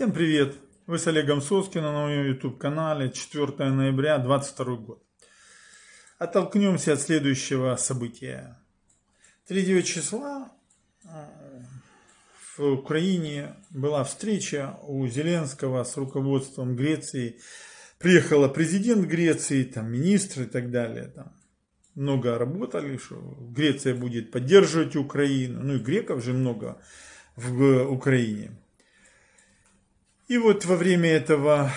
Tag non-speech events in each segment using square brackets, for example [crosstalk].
Всем привет! Вы с Олегом Соскиным на моем YouTube канале 4 ноября 2022 год. Оттолкнемся от следующего события. 3 числа э, в Украине была встреча у Зеленского с руководством Греции. Приехала президент Греции, там министры и так далее. Там много работали, что Греция будет поддерживать Украину. Ну и греков же много в Украине. И вот во время этого,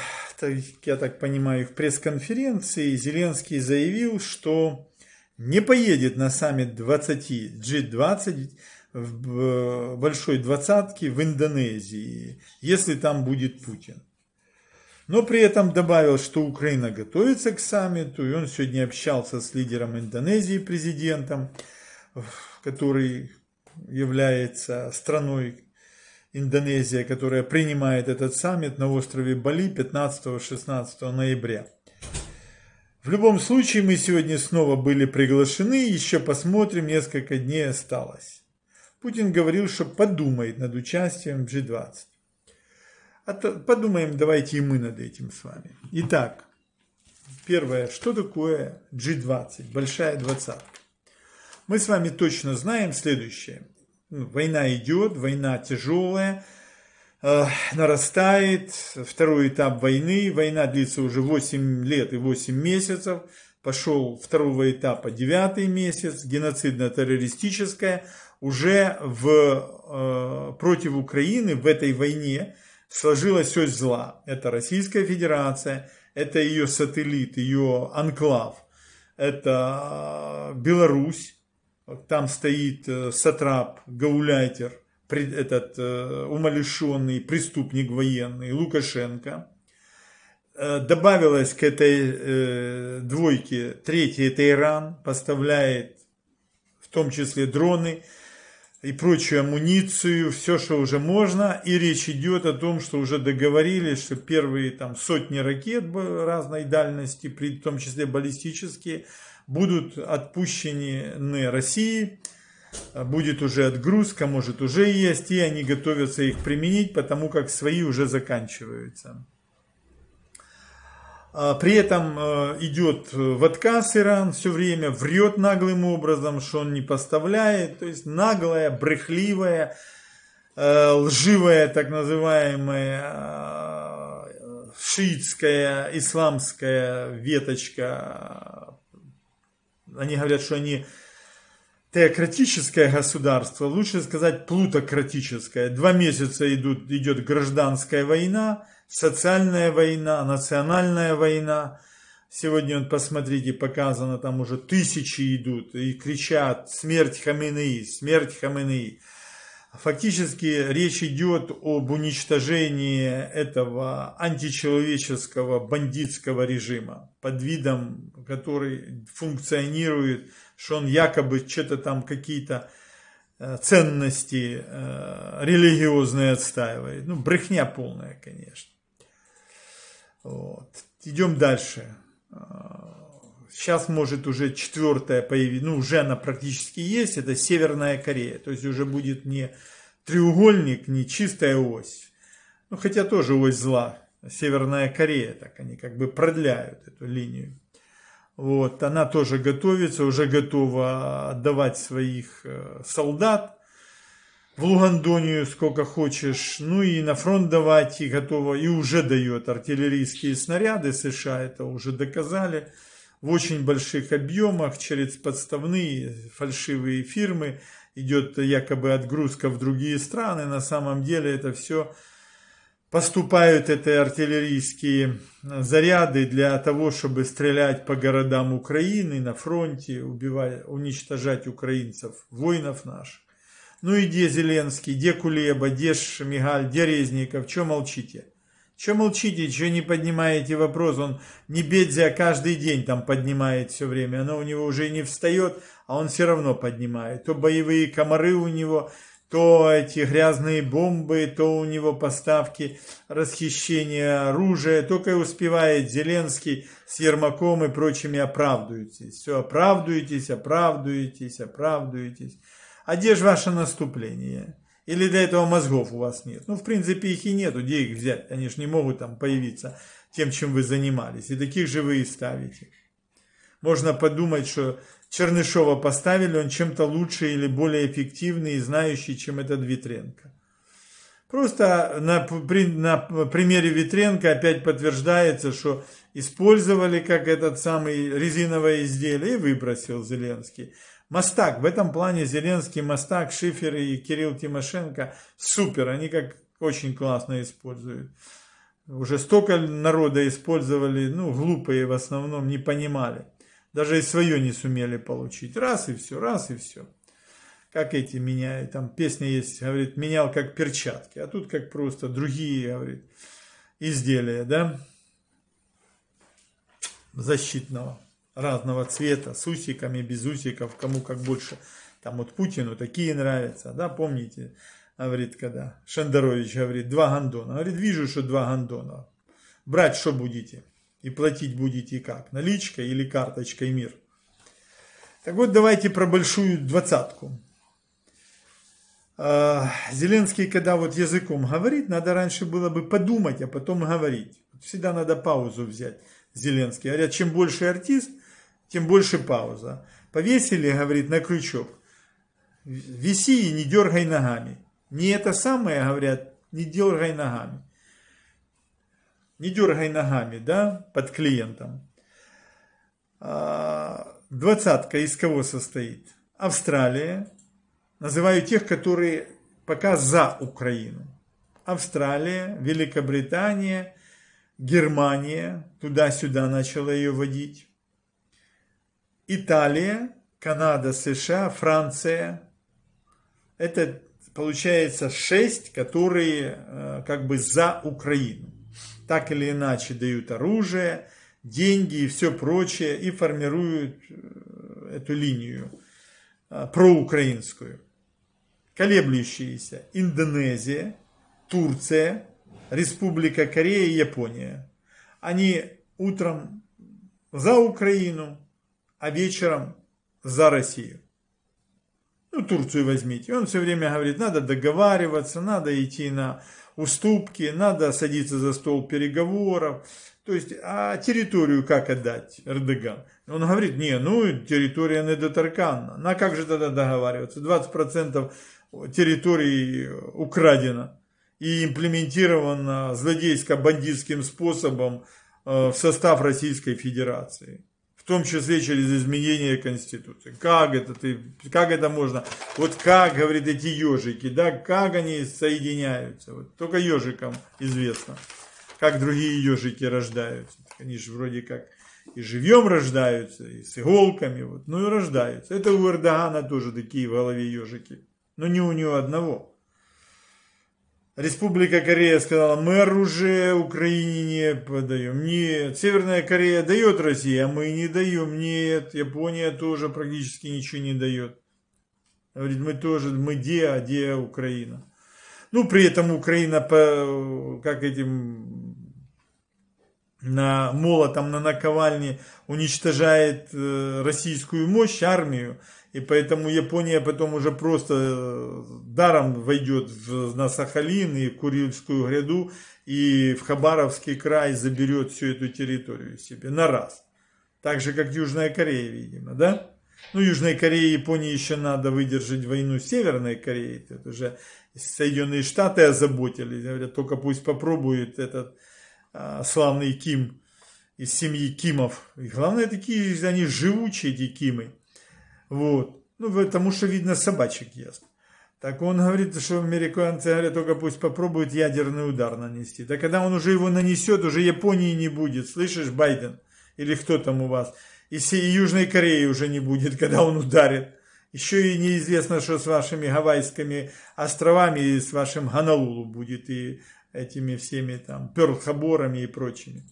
я так понимаю, в пресс-конференции Зеленский заявил, что не поедет на саммит 20 G20 в э, большой двадцатке в Индонезии, если там будет Путин. Но при этом добавил, что Украина готовится к саммиту, и он сегодня общался с лидером Индонезии, президентом, который является страной Индонезия, которая принимает этот саммит на острове Бали 15-16 ноября. В любом случае, мы сегодня снова были приглашены, еще посмотрим, несколько дней осталось. Путин говорил, что подумает над участием в G20. А то, подумаем, давайте и мы над этим с вами. Итак, первое, что такое G20, большая двадцатка? Мы с вами точно знаем следующее – Война идет, война тяжелая, э, нарастает. Второй этап войны. Война длится уже 8 лет и 8 месяцев. Пошел второго этапа 9 месяц. Геноцидно-террористическая. Уже в, э, против Украины в этой войне сложилась ось зла. Это Российская Федерация, это ее сателлит, ее анклав, это э, Беларусь, там стоит э, сатрап, гауляйтер, этот э, умалишенный преступник военный Лукашенко. Э, добавилось к этой двойке третья, это Иран, поставляет в том числе дроны и прочую амуницию, все, что уже можно. И речь идет о том, что уже договорились, что первые там сотни ракет разной дальности, в том числе баллистические, будут отпущены России, будет уже отгрузка, может уже есть, и они готовятся их применить, потому как свои уже заканчиваются. А, при этом э, идет э, в отказ Иран, все время врет наглым образом, что он не поставляет, то есть наглая, брехливая, э, лживая так называемая шиитская исламская веточка они говорят, что они теократическое государство, лучше сказать плутократическое. Два месяца идут, идет гражданская война, социальная война, национальная война. Сегодня, вот посмотрите, показано, там уже тысячи идут и кричат «Смерть Хаменеи! Смерть Хаменеи!» Фактически речь идет об уничтожении этого античеловеческого бандитского режима под видом, который функционирует, что он якобы что-то там какие-то э, ценности э, религиозные отстаивает. Ну, брехня полная, конечно. Вот. Идем дальше. Э, сейчас может уже четвертая появиться, ну уже она практически есть, это Северная Корея. То есть уже будет не треугольник, не чистая ось. Ну хотя тоже ось зла, Северная Корея, так они как бы продляют эту линию. Вот, она тоже готовится, уже готова отдавать своих э, солдат в Лугандонию сколько хочешь, ну и на фронт давать, и готова, и уже дает артиллерийские снаряды, США это уже доказали в очень больших объемах через подставные фальшивые фирмы. Идет якобы отгрузка в другие страны. На самом деле это все поступают это артиллерийские заряды для того, чтобы стрелять по городам Украины на фронте, убивать, уничтожать украинцев, воинов наших. Ну и где Зеленский, где Кулеба, где Шмигаль, где Резников, что молчите? Че молчите, че не поднимаете вопрос? Он не Бедзя а каждый день там поднимает все время. Оно у него уже не встает, а он все равно поднимает. То боевые комары у него, то эти грязные бомбы, то у него поставки расхищения оружия. Только и успевает Зеленский с Ермаком и прочими оправдываетесь. Все, оправдуетесь, оправдуетесь, оправдуетесь. А где же ваше наступление? Или для этого мозгов у вас нет? Ну, в принципе, их и нету, где их взять? Они же не могут там появиться тем, чем вы занимались. И таких же вы и ставите. Можно подумать, что Чернышова поставили, он чем-то лучше или более эффективный и знающий, чем этот Витренко. Просто на, при, на примере Витренко опять подтверждается, что использовали как этот самый резиновое изделие и выбросил Зеленский. Мастак, в этом плане Зеленский, Мастак, Шифер и Кирилл Тимошенко супер, они как очень классно используют. Уже столько народа использовали, ну, глупые в основном, не понимали. Даже и свое не сумели получить. Раз и все, раз и все. Как эти меняют, там песня есть, говорит, менял как перчатки, а тут как просто другие, говорит, изделия, да, защитного разного цвета, с усиками, без усиков, кому как больше. Там вот Путину такие нравятся, да, помните, говорит, когда Шендерович говорит, два гандона, Говорит, вижу, что два гандона, Брать что будете? И платить будете как? Наличкой или карточкой МИР? Так вот, давайте про большую двадцатку. А, Зеленский, когда вот языком говорит, надо раньше было бы подумать, а потом говорить. Всегда надо паузу взять. Зеленский. Говорят, чем больше артист, тем больше пауза. Повесили, говорит, на крючок. Виси и не дергай ногами. Не это самое, говорят, не дергай ногами. Не дергай ногами, да, под клиентом. А, двадцатка из кого состоит? Австралия. Называю тех, которые пока за Украину. Австралия, Великобритания, Германия. Туда-сюда начала ее водить. Италия, Канада, США, Франция. Это получается шесть, которые э, как бы за Украину. Так или иначе дают оружие, деньги и все прочее и формируют э, эту линию э, проукраинскую. Колеблющиеся Индонезия, Турция, Республика Корея и Япония. Они утром за Украину, а вечером за Россию. Ну, Турцию возьмите. Он все время говорит, надо договариваться, надо идти на уступки, надо садиться за стол переговоров. То есть, а территорию как отдать, Эрдоган? Он говорит, не, ну, территория недоторканна. На как же тогда договариваться? 20% территории украдено и имплементировано злодейско-бандитским способом э, в состав Российской Федерации в том числе через изменение Конституции. Как это ты, как это можно, вот как, говорит, эти ежики, да, как они соединяются, вот только ежикам известно, как другие ежики рождаются, они же вроде как и живьем рождаются, и с иголками, вот, ну и рождаются. Это у Эрдогана тоже такие в голове ежики, но не у него одного. Республика Корея сказала, мы оружие Украине не подаем. Нет, Северная Корея дает России, а мы не даем. Нет, Япония тоже практически ничего не дает. Говорит, мы тоже, мы где, а где Украина. Ну, при этом Украина, по, как этим на, молотом на наковальне уничтожает э, российскую мощь, армию. И поэтому Япония потом уже просто э, даром войдет в, на Сахалин и Курильскую гряду и в Хабаровский край заберет всю эту территорию себе на раз. Так же, как Южная Корея, видимо, да? Ну, Южной Корее и Японии еще надо выдержать войну с Северной Кореей. Это уже Соединенные Штаты озаботились. Говорят, только пусть попробует этот Э, славный Ким из семьи Кимов. И главное, такие они живучие, эти Кимы. Вот. Ну, потому что, видно, собачек ест. Так он говорит, что американцы говорят, только пусть попробуют ядерный удар нанести. Да когда он уже его нанесет, уже Японии не будет. Слышишь, Байден? Или кто там у вас? И, всей Южной Кореи уже не будет, [laughs] когда он ударит. Еще и неизвестно, что с вашими Гавайскими островами и с вашим Ганалулу будет. И этими всеми там перл и прочими.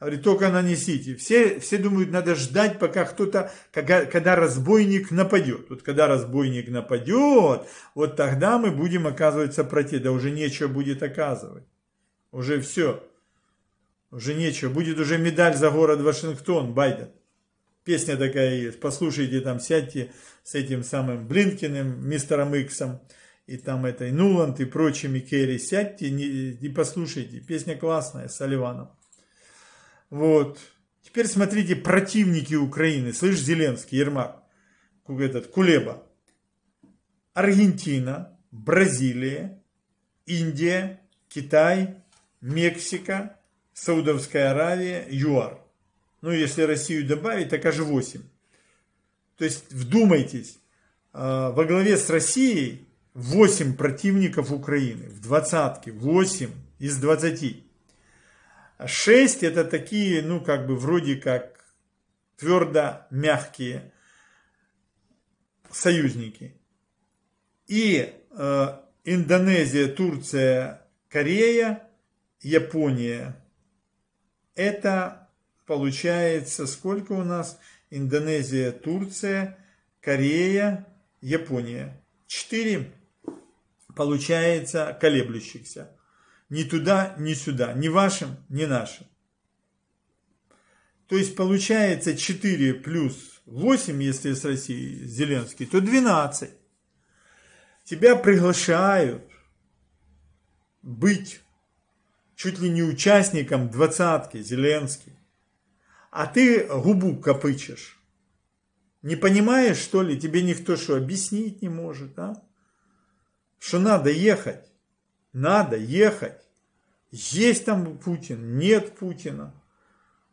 Говорит, только нанесите. Все, все думают, надо ждать, пока кто-то, когда, когда разбойник нападет. Вот когда разбойник нападет, вот тогда мы будем оказывать сопротив. Да уже нечего будет оказывать. Уже все. Уже нечего. Будет уже медаль за город Вашингтон, Байден. Песня такая есть. Послушайте там, сядьте с этим самым Блинкиным, мистером Иксом и там этой Нуланд и прочими Керри, сядьте не, и послушайте, песня классная с Оливаном. Вот. Теперь смотрите, противники Украины, слышь, Зеленский, Ермак, этот, Кулеба. Аргентина, Бразилия, Индия, Китай, Мексика, Саудовская Аравия, ЮАР. Ну, если Россию добавить, так аж 8. То есть, вдумайтесь, а, во главе с Россией 8 противников Украины в двадцатке, 8 из 20. 6 это такие, ну как бы вроде как твердо мягкие союзники. И э, Индонезия, Турция, Корея, Япония. Это получается сколько у нас? Индонезия, Турция, Корея, Япония. 4 получается колеблющихся. Ни туда, ни сюда, ни вашим, ни нашим. То есть получается 4 плюс 8, если с России Зеленский, то 12. Тебя приглашают быть чуть ли не участником двадцатки Зеленский. А ты губу копычешь. Не понимаешь, что ли? Тебе никто что, объяснить не может, а? что надо ехать. Надо ехать. Есть там Путин, нет Путина.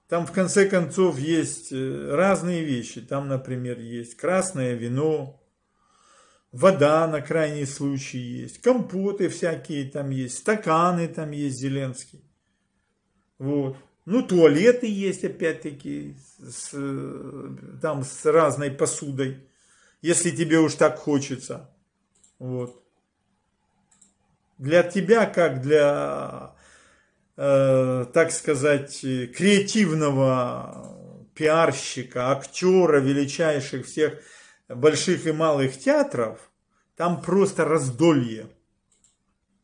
Там в конце концов есть э, разные вещи. Там, например, есть красное вино, вода на крайний случай есть, компоты всякие там есть, стаканы там есть Зеленский. Вот. Ну, туалеты есть, опять-таки, с, э, там с разной посудой, если тебе уж так хочется. Вот для тебя, как для, э, так сказать, креативного пиарщика, актера величайших всех больших и малых театров, там просто раздолье.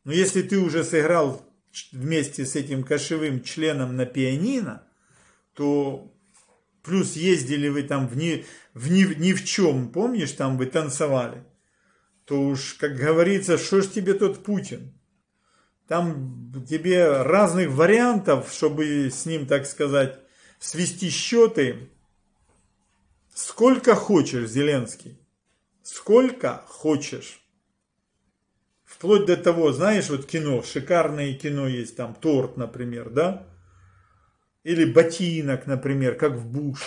Но если ты уже сыграл вместе с этим кошевым членом на пианино, то плюс ездили вы там в ни, в ни, ни в чем, помнишь, там вы танцевали – то уж, как говорится, что ж тебе тот Путин? Там тебе разных вариантов, чтобы с ним, так сказать, свести счеты. Сколько хочешь, Зеленский. Сколько хочешь. Вплоть до того, знаешь, вот кино, шикарное кино есть, там торт, например, да? Или ботинок, например, как в Буш.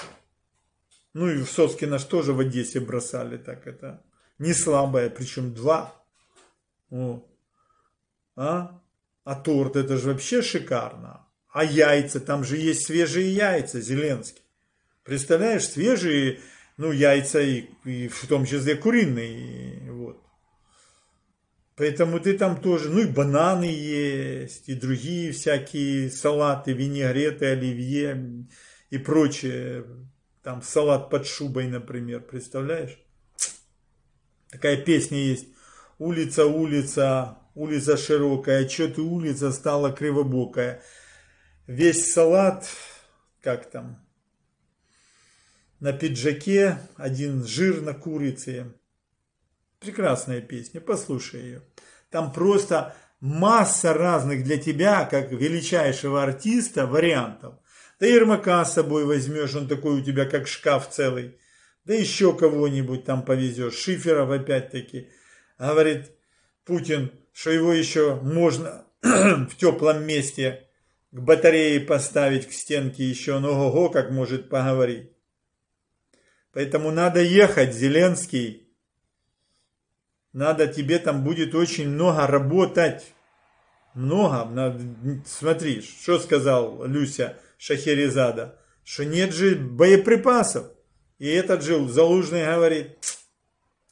Ну и в Соскина же тоже в Одессе бросали так это не слабая, причем два. О. А? а торт это же вообще шикарно. А яйца, там же есть свежие яйца, Зеленский. Представляешь, свежие, ну, яйца и, и в том числе куриные, и, вот. Поэтому ты там тоже, ну и бананы есть, и другие всякие салаты, винегреты, оливье и прочее. Там салат под шубой, например, представляешь? Такая песня есть. Улица, улица, улица широкая, чё ты улица стала кривобокая. Весь салат, как там, на пиджаке, один жир на курице. Прекрасная песня, послушай ее. Там просто масса разных для тебя, как величайшего артиста, вариантов. Да Ермака с собой возьмешь, он такой у тебя, как шкаф целый да еще кого-нибудь там повезет, Шиферов опять-таки, говорит Путин, что его еще можно [clears throat] в теплом месте к батарее поставить, к стенке еще, но ну, ого, как может поговорить. Поэтому надо ехать, Зеленский. Надо тебе там будет очень много работать. Много. Надо, смотри, что сказал Люся Шахерезада, что нет же боеприпасов. И этот жил, Залужный говорит,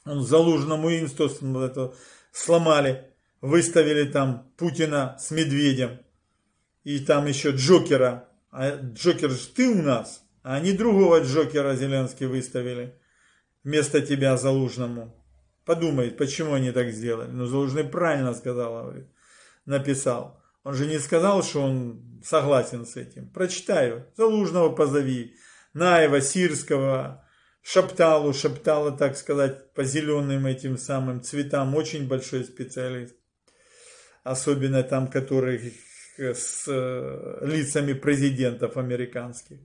он Залужному инсту сломали, выставили там Путина с Медведем. И там еще Джокера. А Джокер же ты у нас. А они другого Джокера Зеленский выставили. Вместо тебя Залужному. Подумает, почему они так сделали. Но ну, Залужный правильно сказал, говорит. Написал. Он же не сказал, что он согласен с этим. Прочитаю. Залужного позови. Наева, Сирского, Шапталу, Шаптала, так сказать, по зеленым этим самым цветам, очень большой специалист. Особенно там, которые э, с э, лицами президентов американских.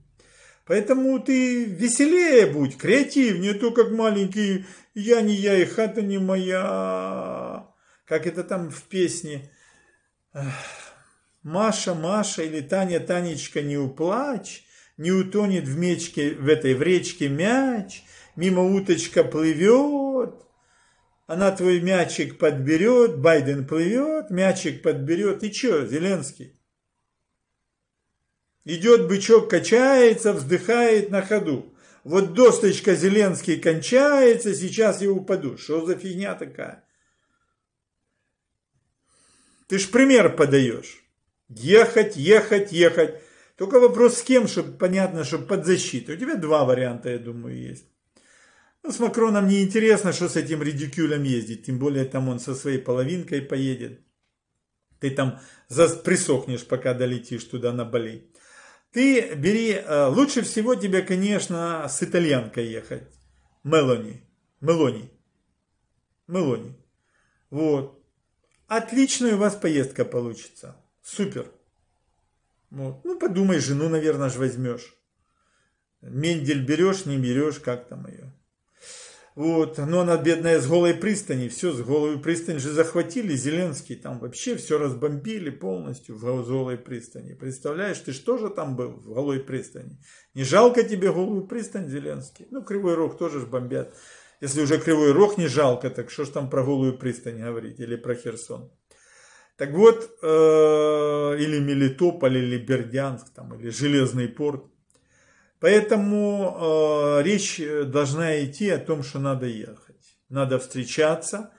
Поэтому ты веселее будь, креативнее, то как маленький, я не я и хата не моя. Как это там в песне? Маша, Маша или Таня, Танечка, не уплачь, не утонет в мечке, в этой в речке мяч, мимо уточка плывет, она твой мячик подберет, Байден плывет, мячик подберет, и че, Зеленский? Идет бычок, качается, вздыхает на ходу. Вот досточка Зеленский кончается, сейчас я упаду. Что за фигня такая? Ты ж пример подаешь. Ехать, ехать, ехать. Только вопрос с кем, чтобы понятно, чтобы под защитой. У тебя два варианта, я думаю, есть. Но ну, с Макроном неинтересно, что с этим редикюлем ездить. Тем более там он со своей половинкой поедет. Ты там присохнешь, пока долетишь туда на Бали. Ты бери, э, лучше всего тебе, конечно, с итальянкой ехать. Мелони. Мелони. Мелони. Вот. Отличная у вас поездка получится. Супер. Вот. Ну, ну, подумай, жену, наверное, же возьмешь. Мендель берешь, не берешь, как там ее. Вот, но ну, она бедная с голой пристани, все, с голой Пристани же захватили, Зеленский там вообще все разбомбили полностью в голой пристани. Представляешь, ты что же там был в голой пристани? Не жалко тебе голую пристань, Зеленский? Ну, Кривой Рог тоже ж бомбят. Если уже Кривой Рог не жалко, так что ж там про голую пристань говорить или про Херсон? Так вот, э, или Мелитополь, или Бердянск, там, или Железный порт. Поэтому э, речь должна идти о том, что надо ехать. Надо встречаться,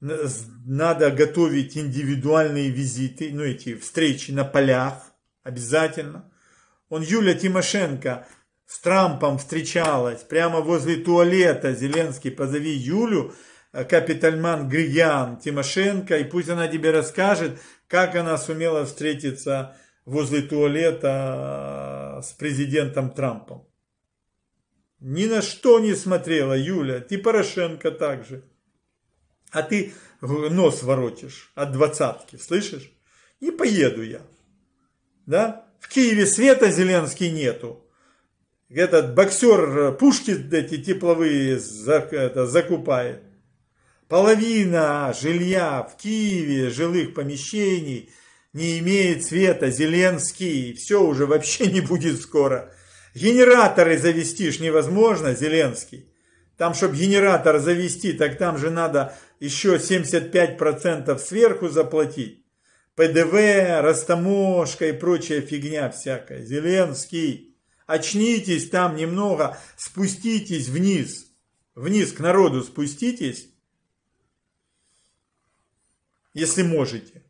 надо готовить индивидуальные визиты, ну эти встречи на полях обязательно. Он Юля Тимошенко с Трампом встречалась прямо возле туалета. Зеленский, позови Юлю, капитальман Григиан Тимошенко, и пусть она тебе расскажет, как она сумела встретиться возле туалета э, с президентом Трампом. Ни на что не смотрела, Юля, ты Порошенко также. А ты нос воротишь от двадцатки, слышишь? Не поеду я. Да? В Киеве света Зеленский нету. Этот боксер э, пушки эти тепловые закупает. Половина жилья в Киеве, жилых помещений не имеет света. Зеленский, все уже вообще не будет скоро. Генераторы завестишь невозможно, Зеленский. Там, чтобы генератор завести, так там же надо еще 75% сверху заплатить. ПДВ, растаможка и прочая фигня всякая. Зеленский, очнитесь там немного, спуститесь вниз. Вниз к народу спуститесь если можете.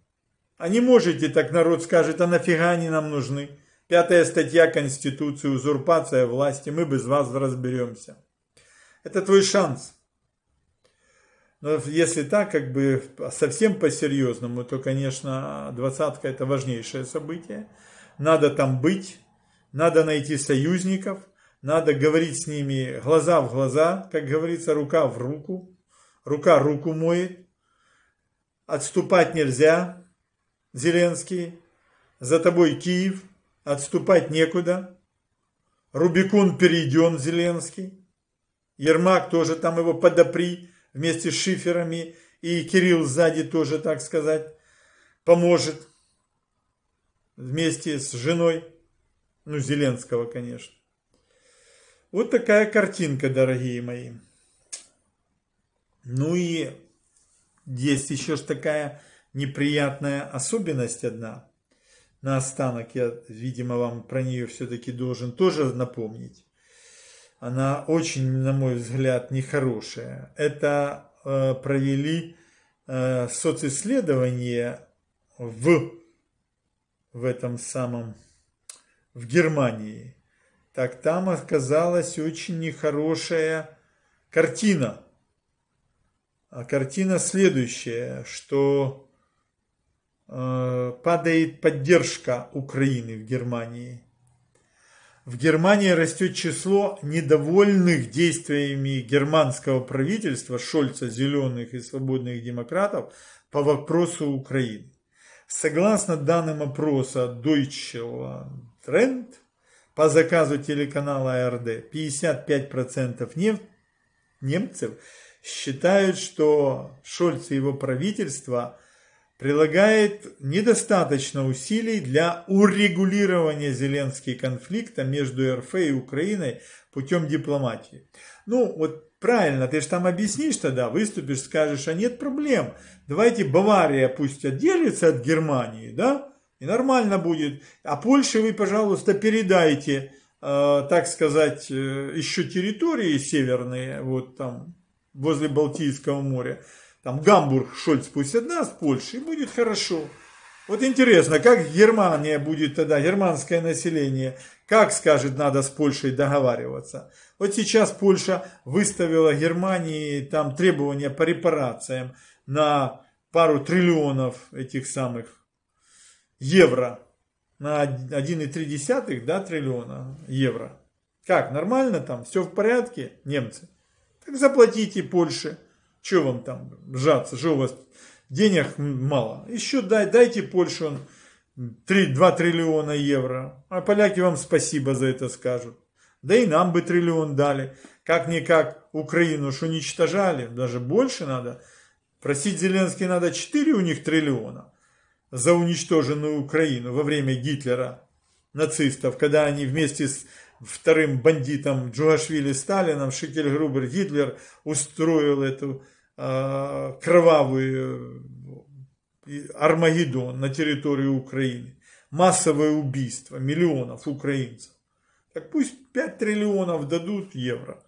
А не можете, так народ скажет, а нафига они нам нужны? Пятая статья Конституции, узурпация власти, мы без вас разберемся. Это твой шанс. Но если так, как бы совсем по-серьезному, то, конечно, двадцатка это важнейшее событие. Надо там быть, надо найти союзников, надо говорить с ними глаза в глаза, как говорится, рука в руку, рука руку моет отступать нельзя, Зеленский, за тобой Киев, отступать некуда, Рубикон перейден, Зеленский, Ермак тоже там его подопри вместе с шиферами, и Кирилл сзади тоже, так сказать, поможет вместе с женой, ну, Зеленского, конечно. Вот такая картинка, дорогие мои. Ну и есть еще ж такая неприятная особенность одна. На останок я, видимо, вам про нее все-таки должен тоже напомнить. Она очень, на мой взгляд, нехорошая. Это э, провели э, социсследование в, в этом самом, в Германии. Так там оказалась очень нехорошая картина – а картина следующая, что э, падает поддержка Украины в Германии. В Германии растет число недовольных действиями германского правительства Шольца, зеленых и свободных демократов по вопросу Украины. Согласно данным опроса Deutsche Trend, по заказу телеканала а РД 55% немцев считают, что Шольц и его правительство прилагает недостаточно усилий для урегулирования Зеленский конфликта между РФ и Украиной путем дипломатии. Ну, вот правильно, ты же там объяснишь тогда, выступишь, скажешь, а нет проблем, давайте Бавария пусть отделится от Германии, да, и нормально будет. А Польше вы, пожалуйста, передайте, э, так сказать, э, еще территории северные, вот там, возле Балтийского моря. Там Гамбург Шольц пусть одна с Польшей, будет хорошо. Вот интересно, как Германия будет тогда, германское население, как скажет, надо с Польшей договариваться. Вот сейчас Польша выставила Германии там требования по репарациям на пару триллионов этих самых евро. На 1,3 да, триллиона евро. Как, нормально там? Все в порядке, немцы? Так заплатите Польше. Че вам там сжаться, что у вас денег мало. Еще дай, дайте Польше 3, 2 триллиона евро. А поляки вам спасибо за это скажут. Да и нам бы триллион дали. Как-никак Украину ж уничтожали, даже больше надо. Просить Зеленский надо 4 у них триллиона за уничтоженную Украину во время Гитлера, нацистов, когда они вместе с вторым бандитом Джугашвили Сталином, Грубер Гитлер устроил эту э, кровавую Армагеддон на территории Украины. Массовое убийство миллионов украинцев. Так пусть 5 триллионов дадут евро.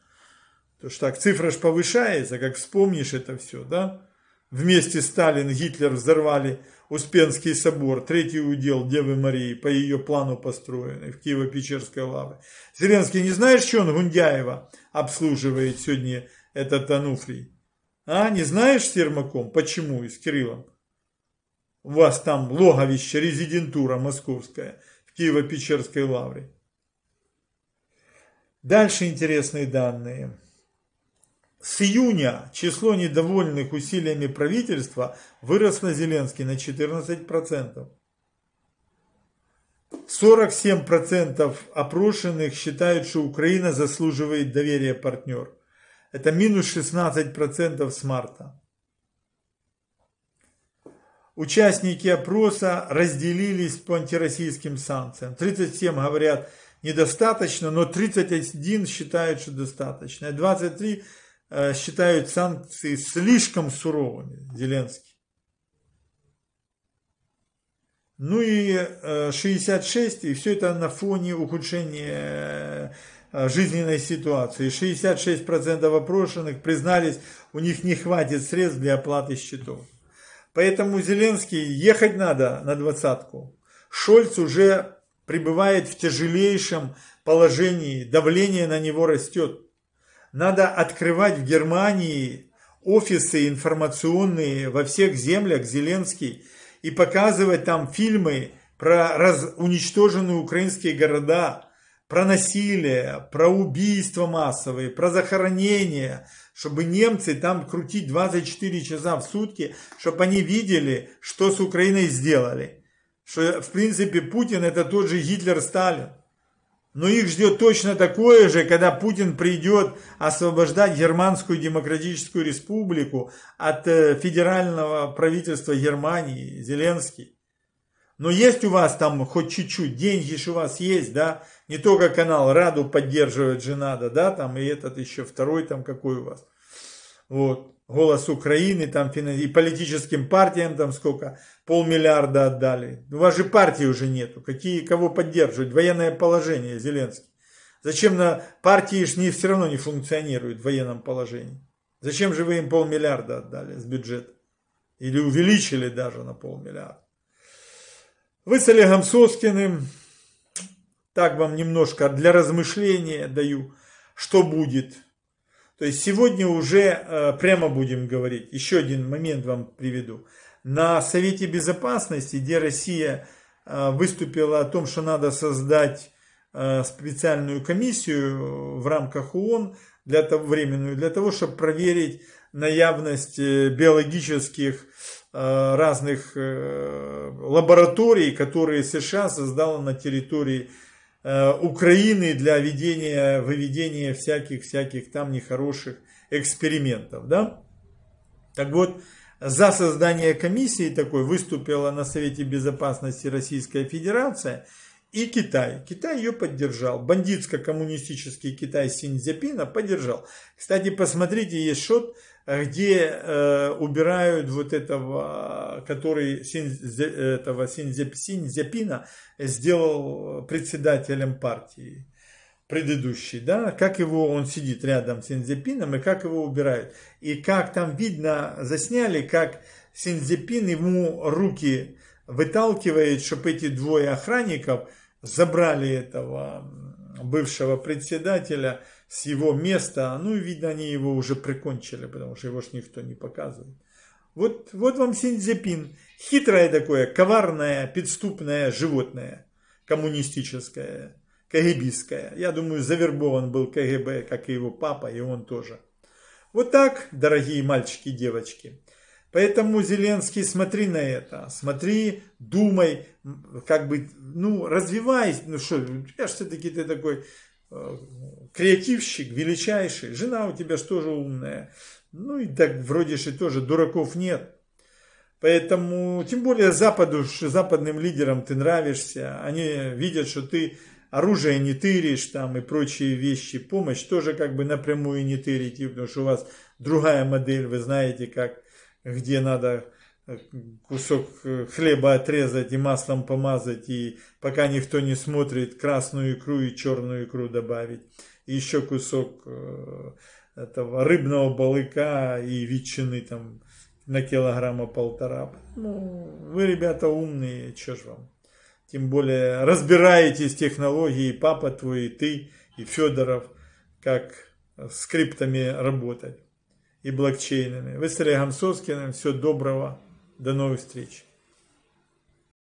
то что так цифра же повышается, как вспомнишь это все, да? Вместе Сталин, и Гитлер взорвали Успенский собор, третий удел Девы Марии по ее плану построенный в Киево-Печерской лавре. Зеленский, не знаешь, что он Гундяева обслуживает сегодня этот Ануфрий? А, не знаешь с Ермаком? Почему? И с Кириллом. У вас там логовище, резидентура московская в Киево-Печерской лавре. Дальше интересные данные. С июня число недовольных усилиями правительства выросло Зеленский на 14%. 47% опрошенных считают, что Украина заслуживает доверия партнер. Это минус 16% с марта. Участники опроса разделились по антироссийским санкциям. 37 говорят недостаточно, но 31 считают, что достаточно. 23 Э, считают санкции слишком суровыми, Зеленский. Ну и 66, э, и все это на фоне ухудшения э, жизненной ситуации. 66% опрошенных признались, у них не хватит средств для оплаты счетов. Поэтому Зеленский ехать надо на двадцатку. Шольц уже пребывает в тяжелейшем положении, давление на него растет. Надо открывать в Германии офисы информационные во всех землях Зеленский и показывать там фильмы про раз... уничтоженные украинские города, про насилие, про убийства массовые, про захоронения, чтобы немцы там крутить 24 часа в сутки, чтобы они видели, что с Украиной сделали. Что, в принципе, Путин это тот же Гитлер-Сталин. Но их ждет точно такое же, когда Путин придет освобождать Германскую Демократическую Республику от э, федерального правительства Германии, Зеленский. Но есть у вас там хоть чуть-чуть, деньги же у вас есть, да? Не только канал Раду поддерживать же надо, да, там и этот еще второй там какой у вас. Вот голос Украины, там и политическим партиям там сколько, полмиллиарда отдали. У вас же партии уже нету, какие, кого поддерживать, военное положение Зеленский. Зачем на партии ж не, все равно не функционируют в военном положении. Зачем же вы им полмиллиарда отдали с бюджета? Или увеличили даже на полмиллиарда. Вы с Олегом Соскиным, так вам немножко для размышления даю, что будет – то есть сегодня уже э, прямо будем говорить, еще один момент вам приведу. На Совете Безопасности, где Россия э, выступила о том, что надо создать э, специальную комиссию в рамках ООН для того, временную, для того, чтобы проверить на явность биологических разных лабораторий, которые США создала на территории Э, Украины для ведения, выведения всяких-всяких там нехороших экспериментов. Да? Так вот, за создание комиссии такой выступила на Совете Безопасности Российская Федерация и Китай. Китай ее поддержал. Бандитско-коммунистический Китай Синьцзяпина поддержал. Кстати, посмотрите, есть шот Э, где э, убирают вот этого, который Синдзе, этого Синдзеп, Синдзепина сделал председателем партии предыдущий, да, как его, он сидит рядом с Синдзепином и как его убирают. И как там видно, засняли, как Синдзепин ему руки выталкивает, чтобы эти двое охранников забрали этого бывшего председателя – с его места, ну, видно, они его уже прикончили, потому что его ж никто не показывает. Вот, вот вам Синьцзепин, хитрое такое, коварное, подступное животное, коммунистическое, кагибистское. Я думаю, завербован был КГБ, как и его папа, и он тоже. Вот так, дорогие мальчики и девочки. Поэтому, Зеленский, смотри на это, смотри, думай, как бы, ну, развивайся. Ну что, я все-таки ты такой Э, креативщик величайший, жена у тебя что же умная. Ну и так вроде же тоже дураков нет. Поэтому, тем более Западу, западным лидерам ты нравишься, они видят, что ты оружие не тыришь там и прочие вещи, помощь тоже как бы напрямую не тырите, потому что у вас другая модель, вы знаете, как, где надо кусок э, хлеба отрезать и маслом помазать, и пока никто не смотрит, красную икру и черную икру добавить. И еще кусок э, этого рыбного балыка и ветчины там на килограмма полтора. Ну, вы, ребята, умные, чё ж вам. Тем более разбираетесь в технологии, папа твой, и ты, и Федоров, как с криптами работать и блокчейнами. Вы с Олегом Соскиным. Всего доброго. До новых встреч!